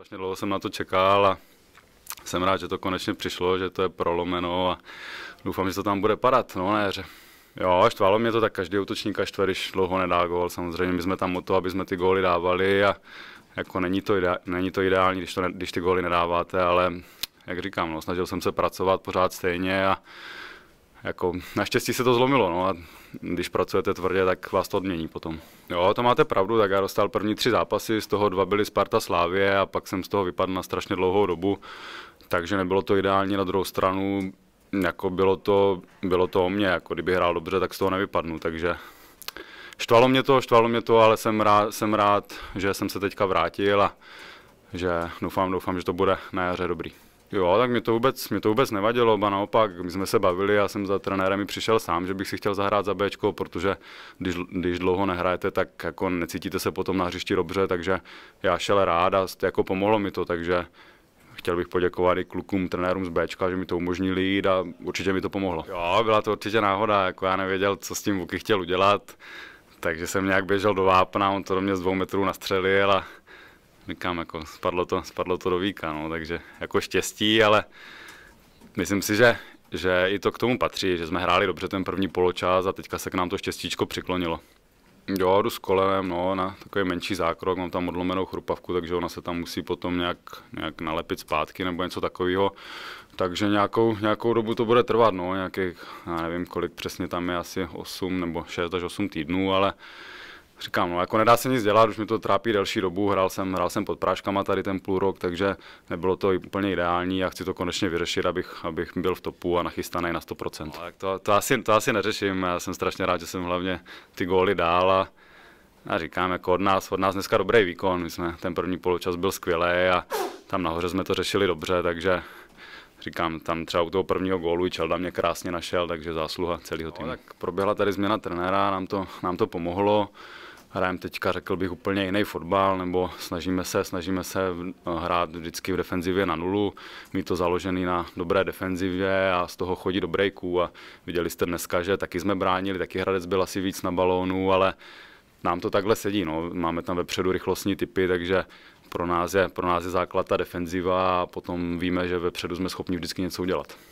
Strašně dlouho jsem na to čekal a jsem rád, že to konečně přišlo, že to je prolomeno a doufám, že to tam bude padat no, na jaře. Jo, štvalo mě to tak každý útočník, až když dlouho nedá gól. Samozřejmě my jsme tam o to, aby jsme ty góly dávali a jako není to, ideál, není to ideální, když, to ne- když ty góly nedáváte, ale jak říkám, no, snažil jsem se pracovat pořád stejně a jako naštěstí se to zlomilo, no a když pracujete tvrdě, tak vás to odmění potom. Jo, to máte pravdu, tak já dostal první tři zápasy, z toho dva byly Sparta Slávě a pak jsem z toho vypadl na strašně dlouhou dobu, takže nebylo to ideální na druhou stranu, jako bylo to, bylo to o mě, jako kdyby hrál dobře, tak z toho nevypadnu, takže štvalo mě to, štvalo mě to, ale jsem rád, jsem rád že jsem se teďka vrátil a že doufám, doufám, že to bude na jaře dobrý. Jo, tak mě to, vůbec, mě to vůbec nevadilo, ba naopak, my jsme se bavili, já jsem za trenérem i přišel sám, že bych si chtěl zahrát za Bčko, protože když, když dlouho nehrajete, tak jako necítíte se potom na hřišti dobře, takže já šel rád a jako pomohlo mi to, takže chtěl bych poděkovat i klukům, trenérům z Bčka, že mi to umožnili jít a určitě mi to pomohlo. Jo, byla to určitě náhoda, jako já nevěděl, co s tím Vuky chtěl udělat, takže jsem nějak běžel do vápna, on to do mě z dvou metrů nastřelil a říkám, jako spadlo to, spadlo to do víka, no, takže jako štěstí, ale myslím si, že, že i to k tomu patří, že jsme hráli dobře ten první poločas a teďka se k nám to štěstíčko přiklonilo. Jo, jdu s kolenem, no, na takový menší zákrok, mám tam odlomenou chrupavku, takže ona se tam musí potom nějak, nějak nalepit zpátky nebo něco takového. Takže nějakou, nějakou dobu to bude trvat, no, nějakých, já nevím, kolik přesně tam je, asi 8 nebo 6 až 8 týdnů, ale říkám, no jako nedá se nic dělat, už mi to trápí delší dobu, hrál jsem, hrál jsem pod práškama tady ten půl rok, takže nebylo to úplně ideální a chci to konečně vyřešit, abych, abych byl v topu a nachystaný na 100%. No, tak to, to, asi, to asi neřeším, já jsem strašně rád, že jsem hlavně ty góly dál a, a říkám, jako od nás, od nás dneska dobrý výkon, my jsme, ten první poločas byl skvělý a tam nahoře jsme to řešili dobře, takže říkám, tam třeba u toho prvního gólu i Čelda mě krásně našel, takže zásluha celého no, týmu. No, tak proběhla tady změna trenéra, nám to, nám to pomohlo hrajeme teďka, řekl bych, úplně jiný fotbal, nebo snažíme se, snažíme se eh, hrát vždycky v defenzivě na nulu, mít to založený na dobré defenzivě a z toho chodí do breaků a viděli jste dneska, že taky jsme bránili, taky Hradec byl asi víc na balónu, ale nám to takhle sedí, no. máme tam vepředu rychlostní typy, takže pro nás je, pro nás je základ ta defenziva a potom víme, že vepředu jsme schopni vždycky něco udělat.